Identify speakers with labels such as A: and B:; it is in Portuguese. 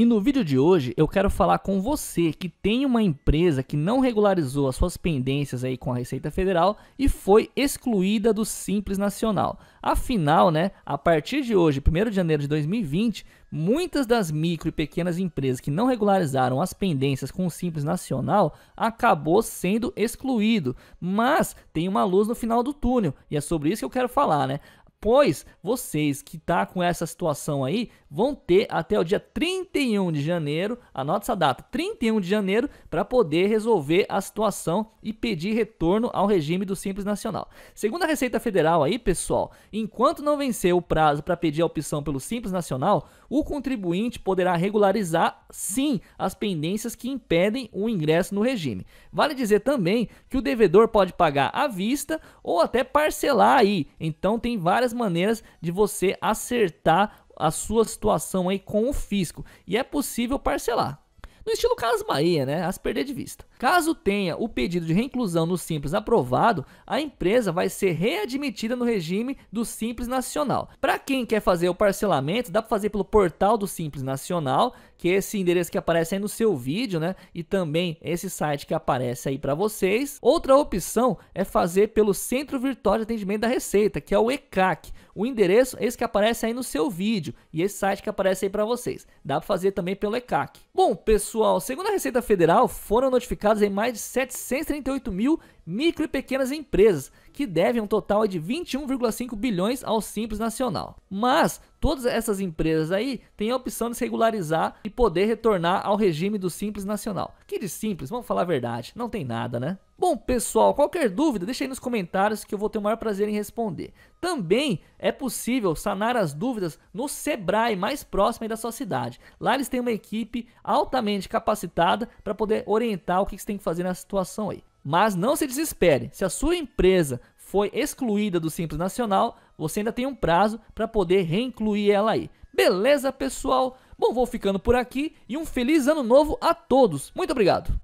A: E no vídeo de hoje eu quero falar com você que tem uma empresa que não regularizou as suas pendências aí com a Receita Federal e foi excluída do Simples Nacional. Afinal, né, a partir de hoje, 1 de janeiro de 2020, muitas das micro e pequenas empresas que não regularizaram as pendências com o Simples Nacional acabou sendo excluído. Mas tem uma luz no final do túnel e é sobre isso que eu quero falar, né? Pois vocês que tá com essa situação aí vão ter até o dia 31 de janeiro, anota essa data, 31 de janeiro, para poder resolver a situação e pedir retorno ao regime do Simples Nacional. Segundo a Receita Federal aí, pessoal, enquanto não vencer o prazo para pedir a opção pelo Simples Nacional, o contribuinte poderá regularizar sim as pendências que impedem o ingresso no regime. Vale dizer também que o devedor pode pagar à vista ou até parcelar aí. Então tem várias várias maneiras de você acertar a sua situação aí com o fisco. E é possível parcelar. No estilo Casas Bahia, né? As perder de vista. Caso tenha o pedido de reinclusão no Simples aprovado, a empresa vai ser readmitida no regime do Simples Nacional. Para quem quer fazer o parcelamento, dá para fazer pelo portal do Simples Nacional, que é esse endereço que aparece aí no seu vídeo, né? E também esse site que aparece aí para vocês. Outra opção é fazer pelo Centro Virtual de Atendimento da Receita, que é o ECAC. O endereço é esse que aparece aí no seu vídeo e esse site que aparece aí para vocês. Dá para fazer também pelo ECAC. Bom, pessoal, segundo a Receita Federal, foram notificados em mais de 738 mil micro e pequenas empresas, que devem um total de 21,5 bilhões ao Simples Nacional. Mas Todas essas empresas aí têm a opção de se regularizar e poder retornar ao regime do Simples Nacional. Que de simples, vamos falar a verdade, não tem nada, né? Bom, pessoal, qualquer dúvida, deixa aí nos comentários que eu vou ter o maior prazer em responder. Também é possível sanar as dúvidas no Sebrae mais próximo da sua cidade. Lá eles têm uma equipe altamente capacitada para poder orientar o que você tem que fazer na situação aí. Mas não se desespere, se a sua empresa foi excluída do Simples Nacional, você ainda tem um prazo para poder reincluir ela aí. Beleza, pessoal? Bom, vou ficando por aqui e um feliz ano novo a todos. Muito obrigado.